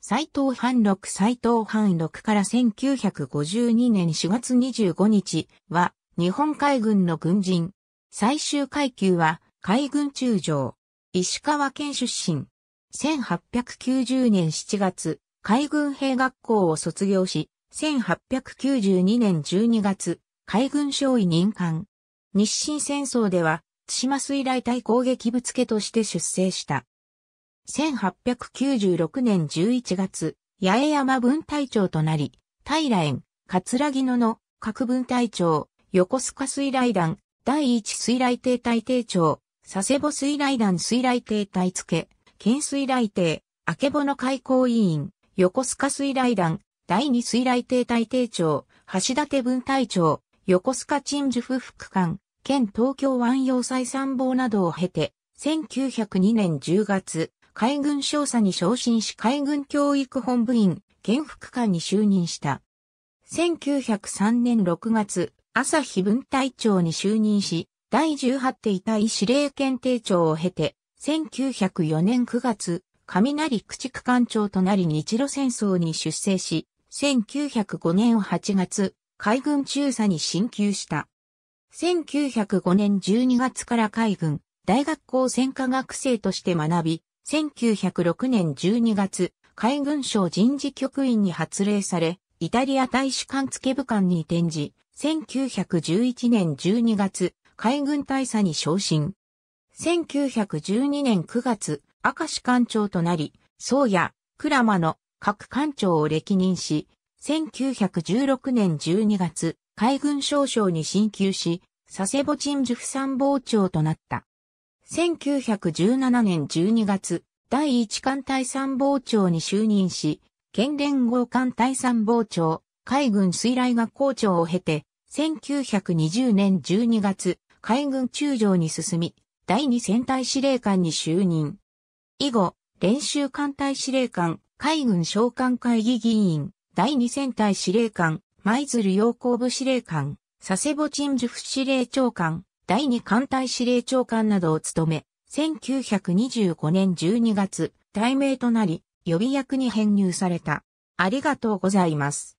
斎藤半六斎藤半六から1952年4月25日は日本海軍の軍人。最終階級は海軍中将。石川県出身。1890年7月、海軍兵学校を卒業し、1892年12月、海軍少尉任官。日清戦争では、津島水雷対攻撃物家として出征した。1896年11月、八重山分隊長となり、平園、桂木野の各分隊長、横須賀水雷団、第一水雷艇隊艇長、佐世保水雷団水雷艇隊付、県水雷艇、明けぼの開港委員、横須賀水雷団、第二水雷艇隊艇長、橋立分隊長、横須賀鎮守府副官、県東京湾要塞参謀などを経て、1902年10月、海軍少佐に昇進し海軍教育本部員、県副官に就任した。1903年6月、朝日分隊長に就任し、第18艇隊司令検定長を経て、1904年9月、雷駆逐艦長となり日露戦争に出征し、1905年8月、海軍中佐に進級した。1905年12月から海軍、大学校専科学生として学び、1906年12月、海軍省人事局員に発令され、イタリア大使館付部官に転じ、1911年12月、海軍大佐に昇進。1912年9月、明石官長となり、宗谷、倉間の各官長を歴任し、1916年12月、海軍少将に進級し、佐世保鎮守府参謀長となった。1917年12月、第一艦隊参謀長に就任し、県連合艦隊参謀長、海軍水雷学校長を経て、1920年12月、海軍中将に進み、第二戦隊司令官に就任。以後、練習艦隊司令官、海軍召喚会議議員、第二戦隊司令官、舞鶴陽光部司令官、佐世保鎮守府司令長官、第2艦隊司令長官などを務め、1925年12月、大名となり、予備役に編入された。ありがとうございます。